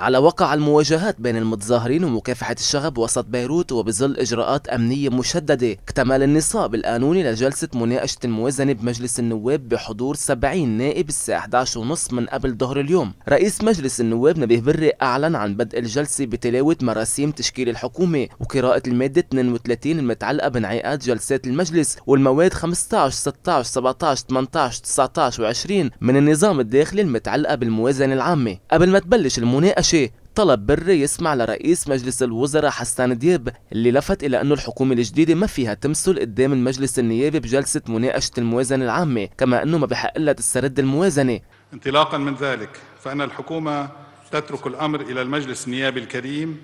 على وقع المواجهات بين المتظاهرين ومكافحة الشغب وسط بيروت وبظل إجراءات أمنية مشددة اكتمل النصاب القانوني لجلسة مناقشة الموازنة بمجلس النواب بحضور 70 نائب الساعة 11:30 من قبل ظهر اليوم رئيس مجلس النواب نبيه بري أعلن عن بدء الجلسة بتلاوة مراسيم تشكيل الحكومة وقراءة المادة 32 المتعلقة بانعقاد جلسات المجلس والمواد 15 16 17 18 19 و20 من النظام الداخلي المتعلقة بالموازنة العامة قبل ما تبلش المناقشة الشيء طلب بري يسمع لرئيس مجلس الوزراء حسان دياب اللي لفت إلى أنه الحكومة الجديدة ما فيها تمثل قدام المجلس النيابي بجلسة مناقشة الموازنة العامة كما أنه ما بحق لها تسترد الموازنة انطلاقا من ذلك فأن الحكومة تترك الأمر إلى المجلس النيابي الكريم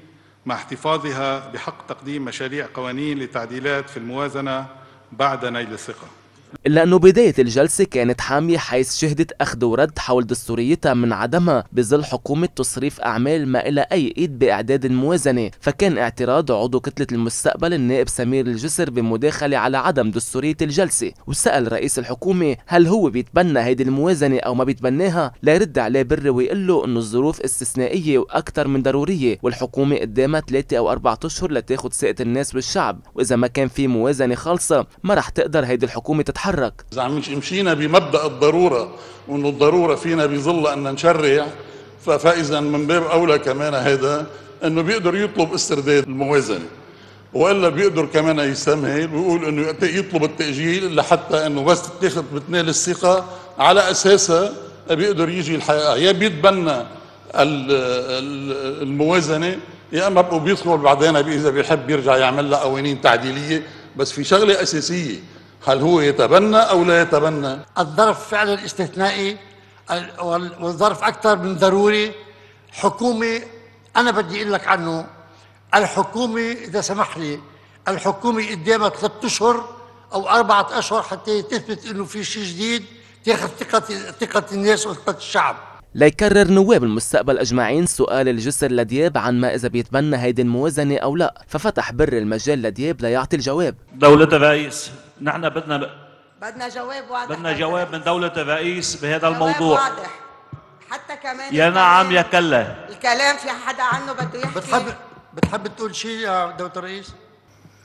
مع احتفاظها بحق تقديم مشاريع قوانين لتعديلات في الموازنة بعد نيل الثقة إلا أنه بداية الجلسة كانت حامية حيث شهدت أخذ ورد حول دستوريتها من عدمها بظل حكومة تصريف أعمال ما إلى أي إيد بإعداد الموازنة فكان اعتراض عضو كتلة المستقبل النائب سمير الجسر بمداخلة على عدم دستورية الجلسة وسأل رئيس الحكومة هل هو بيتبنى هيدي الموازنة أو ما بيتبناها ليرد عليه بر ويقول له أنه الظروف استثنائية وأكثر من ضرورية والحكومة قدامها ثلاثة أو أربعة أشهر لتاخد ثقة الناس والشعب وإذا ما كان في موازنة خالصة ما رح تقدر هيدي الحكومة تتحرك إذا عم مشينا بمبدا الضروره وانه الضروره فينا بظل ان نشرع فاذا من باب اولى كمان هذا انه بيقدر يطلب استرداد الموازنه والا بيقدر كمان يسمهل ويقول انه يطلب التاجيل لحتى انه بس تتاخذ بتنال الثقه على اساسها بيقدر يجي الحقيقه يا بيتبنى الموازنه يا اما بيدخل بعدين اذا بيحب يرجع يعمل لها قوانين تعديليه بس في شغله اساسيه هل هو يتبنى أو لا يتبنى الظرف فعلا استثنائي والظرف أكثر من ضروري حكومة أنا بدي أقول لك عنه الحكومة إذا سمح لي الحكومة قدامها ثلاث أشهر أو أربعة أشهر حتى تثبت إنه في شيء جديد تاخذ ثقة ثقة الناس وثقة الشعب ليكرر نواب المستقبل اجمعين سؤال الجسر لدياب عن ما اذا بيتبنى هيدي الموازنه او لا، ففتح بر المجال لدياب ليعطي الجواب. دولة رئيس نحن بدنا ب... بدنا جواب واضح بدنا جواب من دولة الرئيس بهذا الموضوع واضح حتى كمان يا نعم يا كلا الكلام في حدا عنه بده يحكي بتحب بتحب تقول شيء يا دولة الرئيس؟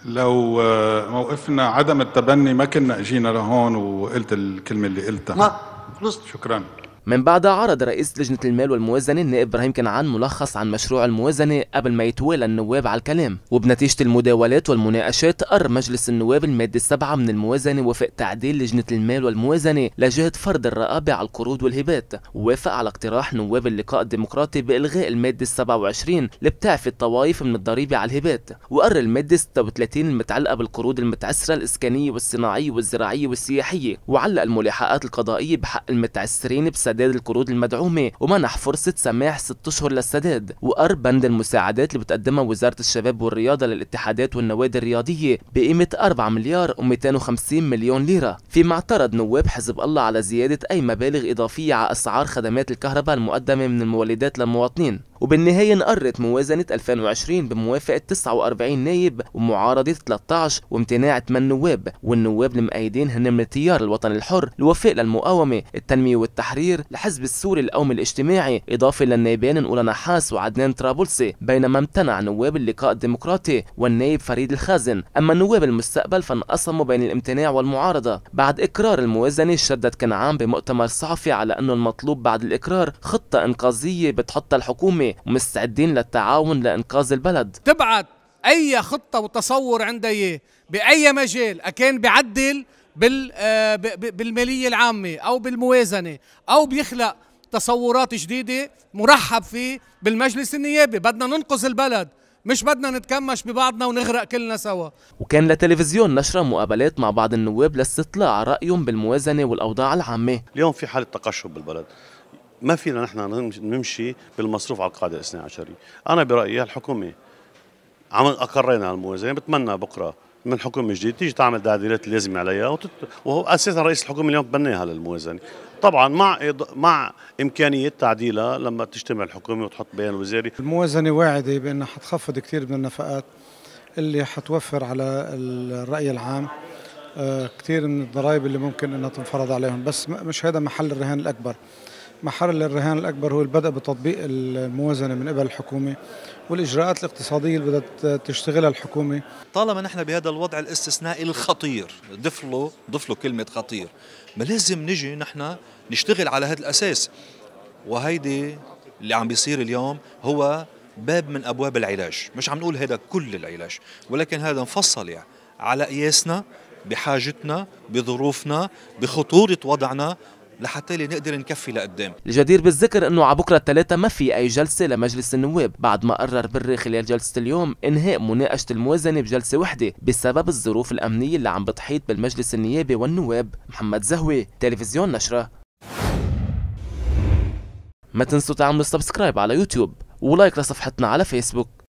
لو آه، موقفنا عدم التبني ما كنا اجينا لهون وقلت الكلمه اللي قلتها ما خلصت شكرا من بعدها عرض رئيس لجنة المال والموازنة النائب إبراهيم كنعان ملخص عن مشروع الموازنة قبل ما يتوالى النواب على الكلام وبنتيجة المداولات والمناقشات قر مجلس النواب المادة السبعة من الموازنة وفق تعديل لجنة المال والموازنة لجهة فرض الرقابة على القروض والهبات ووافق على اقتراح نواب اللقاء الديمقراطي بإلغاء المادة 27 اللي بتعفي الطوائف من الضريبة على الهبات وقر المادة 36 المتعلقة بالقروض المتعسرة الإسكانية والصناعية والزراعية والسياحية وعلق الملاحقات القضائية بحق المتعسرين بس سداد القروض المدعومة ومنح فرصة سماح ست أشهر للسداد وقر بند المساعدات اللي بتقدمها وزارة الشباب والرياضة للاتحادات والنوادي الرياضية بقيمة 4 مليار و250 مليون ليرة فيما اعترض نواب حزب الله على زيادة أي مبالغ إضافية على أسعار خدمات الكهرباء المقدمة من المولدات للمواطنين وبالنهاية انقرت موازنة 2020 بموافقة 49 نايب ومعارضة 13 وامتناع 8 نواب والنواب المؤيدين هن من التيار الوطني الحر الوفاء للمقاومة التنمية والتحرير لحزب السوري القومي الاجتماعي إضافة للنائبين نقول نحاس وعدنان طرابلسي بينما امتنع نواب اللقاء الديمقراطي والنائب فريد الخازن أما نواب المستقبل فانقسموا بين الامتناع والمعارضة بعد إقرار الموازنة شدد كنعان بمؤتمر صحفي على أنه المطلوب بعد الإقرار خطة إنقاذية بتحطها الحكومة ومستعدين للتعاون لإنقاذ البلد تبعت أي خطة وتصور عندها بأي مجال أكان بعدل بال آه، بالماليه العامه او بالموازنه او بيخلق تصورات جديده مرحب فيه بالمجلس النيابي بدنا ننقذ البلد مش بدنا نتكمش ببعضنا ونغرق كلنا سوا وكان لتلفزيون نشرة مقابلات مع بعض النواب لاستطلاع رأيهم بالموازنة والأوضاع العامة اليوم في حالة تقشف بالبلد ما فينا نحن نمشي بالمصروف على القاعدة الاثنى عشرية أنا برأيي الحكومة عم أقرينا على الموازنة بتمنى بكرة من حكم جديد تيجي تعمل تعديلات اللازمه عليها وتت... وهو اساسا رئيس الحكومه اليوم تبناها للموازنه طبعا مع مع امكانيه تعديلها لما تجتمع الحكومه وتحط بيان وزاري الموازنه واعده بانها حتخفض كثير من النفقات اللي حتوفر على الراي العام آه، كثير من الضرائب اللي ممكن انها تنفرض عليهم بس مش هذا محل الرهان الاكبر محل الرهان الأكبر هو البدء بتطبيق الموازنة من قبل الحكومة والإجراءات الاقتصادية اللي بدأت تشتغلها الحكومة طالما نحن بهذا الوضع الاستثنائي الخطير ضف له ضف له كلمة خطير ما لازم نجي نحن نشتغل على هذا الأساس وهيدي اللي عم بيصير اليوم هو باب من أبواب العلاج مش عم نقول هذا كل العلاج ولكن هذا مفصل يعني على قياسنا بحاجتنا بظروفنا بخطورة وضعنا لحتى نقدر نكفي لقدام الجدير بالذكر انه على بكره الثلاثاء ما في اي جلسه لمجلس النواب بعد ما قرر بري خلال جلسه اليوم انهاء مناقشه الموازنه بجلسه وحده بسبب الظروف الامنيه اللي عم بتحيط بالمجلس النيابي والنواب محمد زهوي تلفزيون نشره ما تنسوا تعملوا سبسكرايب على يوتيوب ولايك لصفحتنا على فيسبوك